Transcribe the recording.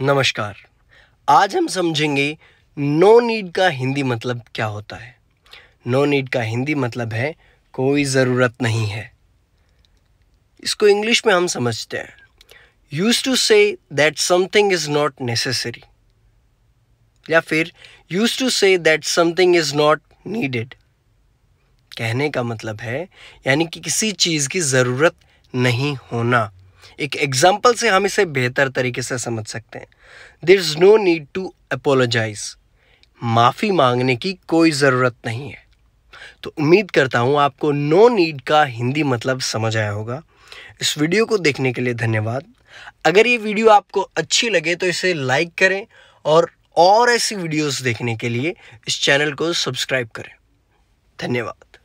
नमस्कार आज हम समझेंगे नो नीड का हिंदी मतलब क्या होता है नो नीड का हिंदी मतलब है कोई ज़रूरत नहीं है इसको इंग्लिश में हम समझते हैं use to say that something is not necessary या फिर use to say that something is not needed कहने का मतलब है यानी कि किसी चीज़ की ज़रूरत नहीं होना एक एग्जाम्पल से हम इसे बेहतर तरीके से समझ सकते हैं there is no need to apologise माफ़ी मांगने की कोई ज़रूरत नहीं है तो उम्मीद करता हूं आपको नो नीड का हिंदी मतलब समझ आया होगा इस वीडियो को देखने के लिए धन्यवाद अगर ये वीडियो आपको अच्छी लगे तो इसे लाइक करें और और ऐसी वीडियोस देखने के लिए इस चैनल को सब्सक्राइब करें धन्यवाद